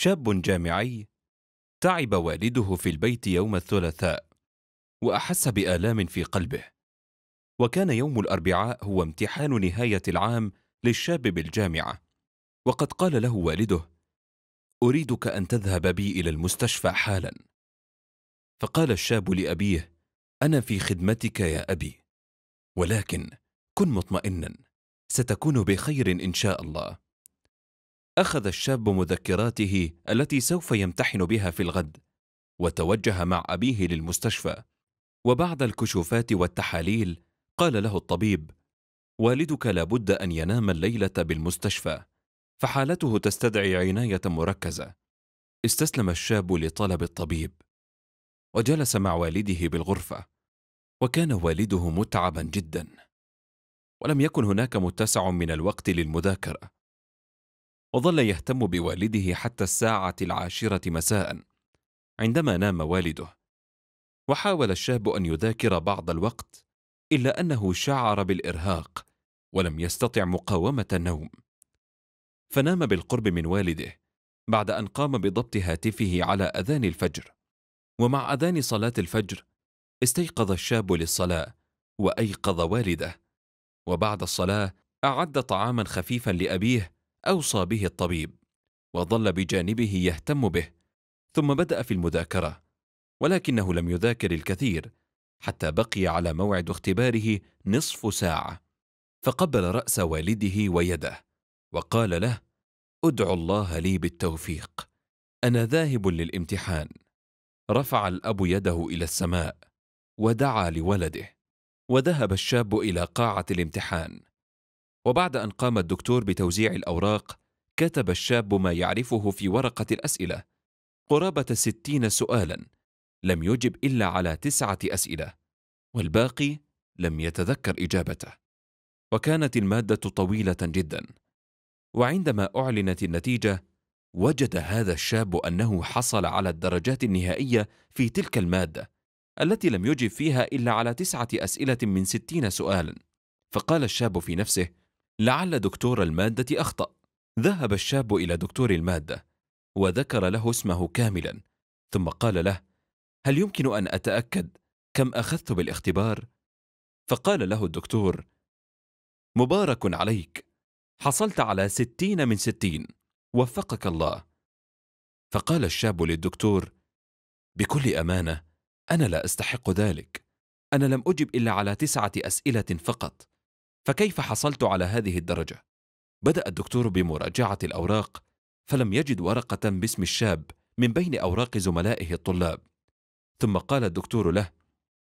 شاب جامعي تعب والده في البيت يوم الثلاثاء واحس بالام في قلبه وكان يوم الاربعاء هو امتحان نهايه العام للشاب بالجامعه وقد قال له والده اريدك ان تذهب بي الى المستشفى حالا فقال الشاب لابيه انا في خدمتك يا ابي ولكن كن مطمئنا ستكون بخير ان شاء الله أخذ الشاب مذكراته التي سوف يمتحن بها في الغد وتوجه مع أبيه للمستشفى وبعد الكشوفات والتحاليل قال له الطبيب والدك لابد أن ينام الليلة بالمستشفى فحالته تستدعي عناية مركزة استسلم الشاب لطلب الطبيب وجلس مع والده بالغرفة وكان والده متعبا جدا ولم يكن هناك متسع من الوقت للمذاكرة وظل يهتم بوالده حتى الساعة العاشرة مساء عندما نام والده وحاول الشاب أن يذاكر بعض الوقت إلا أنه شعر بالإرهاق ولم يستطع مقاومة النوم فنام بالقرب من والده بعد أن قام بضبط هاتفه على أذان الفجر ومع أذان صلاة الفجر استيقظ الشاب للصلاة وأيقظ والده وبعد الصلاة أعد طعاما خفيفا لأبيه أوصى به الطبيب وظل بجانبه يهتم به ثم بدأ في المذاكرة ولكنه لم يذاكر الكثير حتى بقي على موعد اختباره نصف ساعة فقبل رأس والده ويده وقال له ادعو الله لي بالتوفيق أنا ذاهب للامتحان رفع الأب يده إلى السماء ودعا لولده وذهب الشاب إلى قاعة الامتحان وبعد أن قام الدكتور بتوزيع الأوراق كتب الشاب ما يعرفه في ورقة الأسئلة قرابة ستين سؤالا لم يجب إلا على تسعة أسئلة والباقي لم يتذكر إجابته وكانت المادة طويلة جدا وعندما أعلنت النتيجة وجد هذا الشاب أنه حصل على الدرجات النهائية في تلك المادة التي لم يجب فيها إلا على تسعة أسئلة من ستين سؤالا فقال الشاب في نفسه لعل دكتور المادة أخطأ ذهب الشاب إلى دكتور المادة وذكر له اسمه كاملا ثم قال له هل يمكن أن أتأكد كم أخذت بالاختبار؟ فقال له الدكتور مبارك عليك حصلت على ستين من ستين وفقك الله فقال الشاب للدكتور بكل أمانة أنا لا أستحق ذلك أنا لم أجب إلا على تسعة أسئلة فقط فكيف حصلت على هذه الدرجة؟ بدأ الدكتور بمراجعة الأوراق فلم يجد ورقة باسم الشاب من بين أوراق زملائه الطلاب ثم قال الدكتور له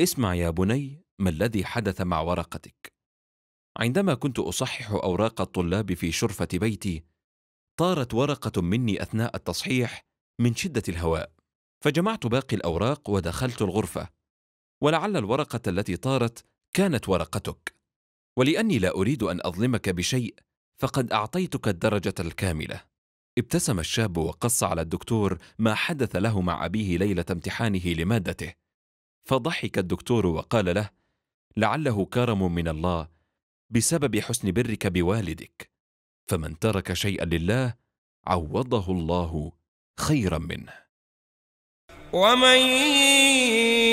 اسمع يا بني ما الذي حدث مع ورقتك عندما كنت أصحح أوراق الطلاب في شرفة بيتي طارت ورقة مني أثناء التصحيح من شدة الهواء فجمعت باقي الأوراق ودخلت الغرفة ولعل الورقة التي طارت كانت ورقتك ولاني لا اريد ان اظلمك بشيء فقد اعطيتك الدرجه الكامله ابتسم الشاب وقص على الدكتور ما حدث له مع ابيه ليله امتحانه لمادته فضحك الدكتور وقال له لعله كرم من الله بسبب حسن برك بوالدك فمن ترك شيئا لله عوضه الله خيرا منه ومن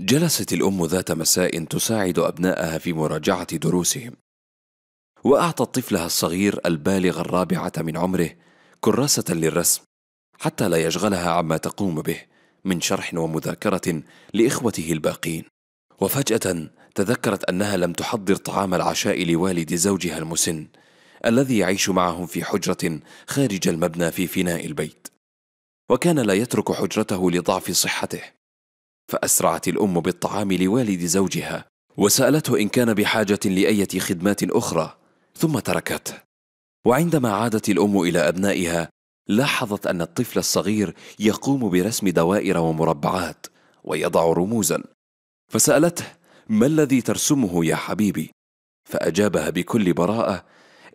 جلست الأم ذات مساء تساعد أبنائها في مراجعة دروسهم وأعطت طفلها الصغير البالغ الرابعة من عمره كراسة للرسم حتى لا يشغلها عما تقوم به من شرح ومذاكرة لإخوته الباقين وفجأة تذكرت أنها لم تحضر طعام العشاء لوالد زوجها المسن الذي يعيش معهم في حجرة خارج المبنى في فناء البيت وكان لا يترك حجرته لضعف صحته فأسرعت الأم بالطعام لوالد زوجها وسألته إن كان بحاجة لأية خدمات أخرى ثم تركته وعندما عادت الأم إلى أبنائها لاحظت أن الطفل الصغير يقوم برسم دوائر ومربعات ويضع رموزا فسألته ما الذي ترسمه يا حبيبي؟ فأجابها بكل براءة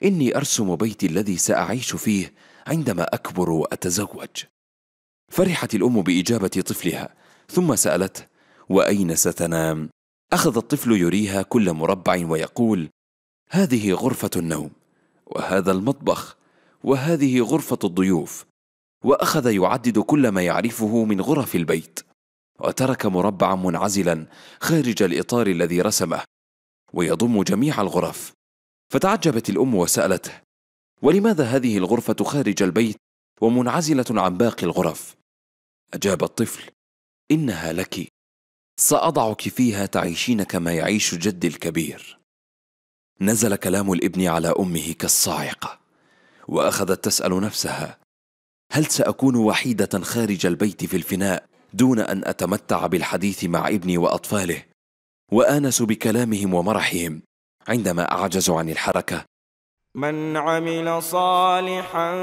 إني أرسم بيتي الذي سأعيش فيه عندما أكبر وأتزوج فرحت الأم بإجابة طفلها ثم سألته وأين ستنام؟ أخذ الطفل يريها كل مربع ويقول هذه غرفة النوم وهذا المطبخ وهذه غرفة الضيوف وأخذ يعدد كل ما يعرفه من غرف البيت وترك مربعا منعزلا خارج الإطار الذي رسمه ويضم جميع الغرف فتعجبت الأم وسألته ولماذا هذه الغرفة خارج البيت ومنعزلة عن باقي الغرف؟ أجاب الطفل إنها لك سأضعك فيها تعيشين كما يعيش جدي الكبير نزل كلام الابن على أمه كالصاعقة وأخذت تسأل نفسها هل سأكون وحيدة خارج البيت في الفناء دون أن أتمتع بالحديث مع ابني وأطفاله وآنس بكلامهم ومرحهم عندما أعجز عن الحركة من عمل صالحا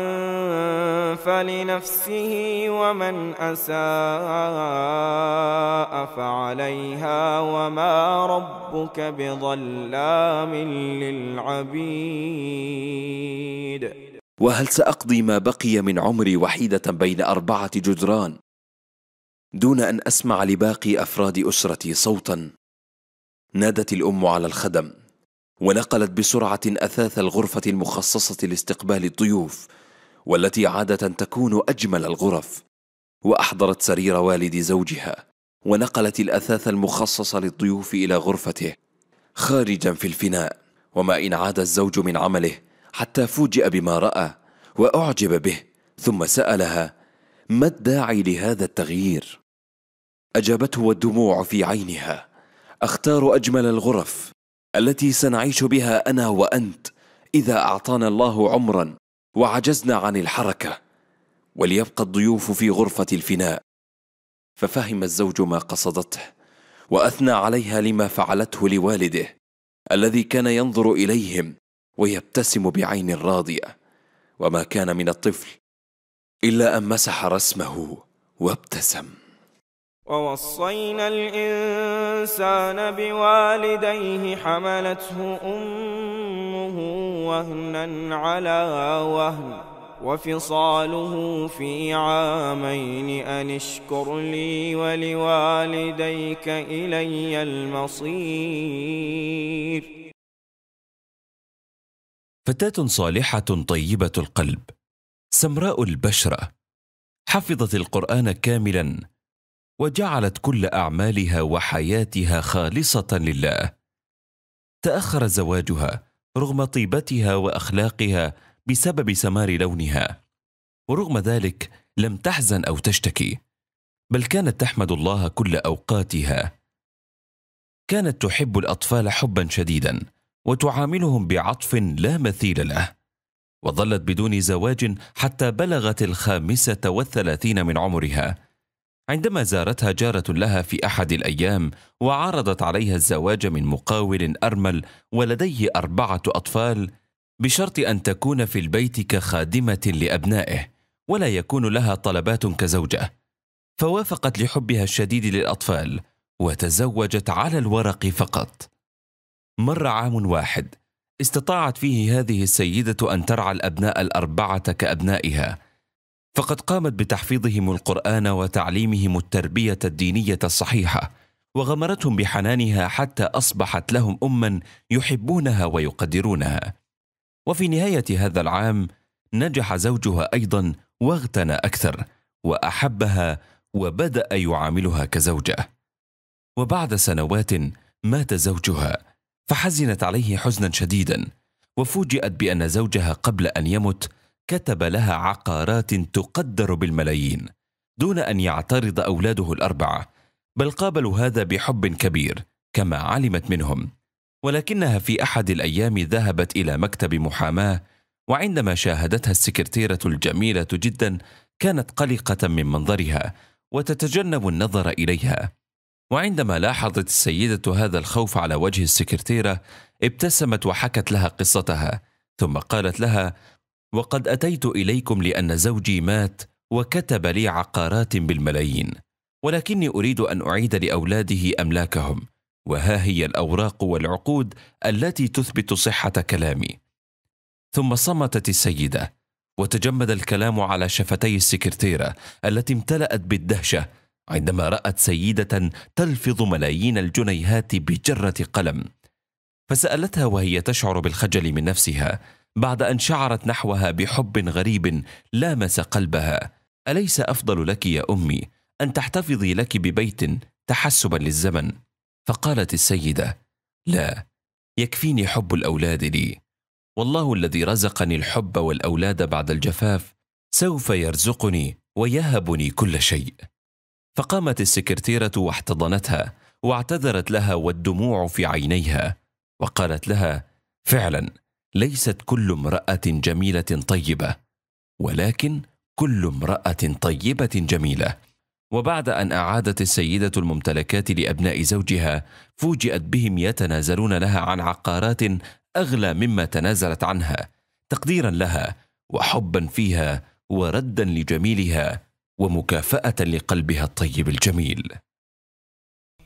فلنفسه ومن أساء فعليها وما ربك بظلام للعبيد وهل سأقضي ما بقي من عمري وحيدة بين أربعة جدران دون أن أسمع لباقي أفراد أسرتي صوتا نادت الأم على الخدم ونقلت بسرعة أثاث الغرفة المخصصة لاستقبال الضيوف والتي عادة تكون أجمل الغرف وأحضرت سرير والد زوجها ونقلت الأثاث المخصص للضيوف إلى غرفته خارجا في الفناء وما إن عاد الزوج من عمله حتى فوجئ بما رأى وأعجب به ثم سألها ما الداعي لهذا التغيير؟ أجابته والدموع في عينها أختار أجمل الغرف التي سنعيش بها انا وانت اذا اعطانا الله عمرا وعجزنا عن الحركه وليبقى الضيوف في غرفه الفناء ففهم الزوج ما قصدته واثنى عليها لما فعلته لوالده الذي كان ينظر اليهم ويبتسم بعين راضيه وما كان من الطفل الا ان مسح رسمه وابتسم ووصينا الإنسان بوالديه حملته أمه وهنا على وهن وفصاله في عامين أن اشكر لي ولوالديك إلي المصير فتاة صالحة طيبة القلب سمراء البشرة حفظت القرآن كاملاً وجعلت كل اعمالها وحياتها خالصه لله تاخر زواجها رغم طيبتها واخلاقها بسبب سمار لونها ورغم ذلك لم تحزن او تشتكي بل كانت تحمد الله كل اوقاتها كانت تحب الاطفال حبا شديدا وتعاملهم بعطف لا مثيل له وظلت بدون زواج حتى بلغت الخامسه والثلاثين من عمرها عندما زارتها جارة لها في أحد الأيام وعرضت عليها الزواج من مقاول أرمل ولديه أربعة أطفال بشرط أن تكون في البيت كخادمة لأبنائه ولا يكون لها طلبات كزوجة فوافقت لحبها الشديد للأطفال وتزوجت على الورق فقط مر عام واحد استطاعت فيه هذه السيدة أن ترعى الأبناء الأربعة كأبنائها فقد قامت بتحفيظهم القران وتعليمهم التربيه الدينيه الصحيحه وغمرتهم بحنانها حتى اصبحت لهم اما يحبونها ويقدرونها وفي نهايه هذا العام نجح زوجها ايضا واغتنى اكثر واحبها وبدا يعاملها كزوجه وبعد سنوات مات زوجها فحزنت عليه حزنا شديدا وفوجئت بان زوجها قبل ان يمت كتب لها عقارات تقدر بالملايين دون ان يعترض اولاده الاربعه بل قابلوا هذا بحب كبير كما علمت منهم ولكنها في احد الايام ذهبت الى مكتب محاماه وعندما شاهدتها السكرتيره الجميله جدا كانت قلقه من منظرها وتتجنب النظر اليها وعندما لاحظت السيده هذا الخوف على وجه السكرتيره ابتسمت وحكت لها قصتها ثم قالت لها وقد اتيت اليكم لان زوجي مات وكتب لي عقارات بالملايين ولكني اريد ان اعيد لاولاده املاكهم وها هي الاوراق والعقود التي تثبت صحه كلامي ثم صمتت السيده وتجمد الكلام على شفتي السكرتيره التي امتلات بالدهشه عندما رات سيده تلفظ ملايين الجنيهات بجره قلم فسالتها وهي تشعر بالخجل من نفسها بعد ان شعرت نحوها بحب غريب لامس قلبها اليس افضل لك يا امي ان تحتفظي لك ببيت تحسبا للزمن فقالت السيده لا يكفيني حب الاولاد لي والله الذي رزقني الحب والاولاد بعد الجفاف سوف يرزقني ويهبني كل شيء فقامت السكرتيره واحتضنتها واعتذرت لها والدموع في عينيها وقالت لها فعلا ليست كل امراه جميله طيبه ولكن كل امراه طيبه جميله وبعد ان اعادت السيده الممتلكات لابناء زوجها فوجئت بهم يتنازلون لها عن عقارات اغلى مما تنازلت عنها تقديرا لها وحبا فيها وردا لجميلها ومكافاه لقلبها الطيب الجميل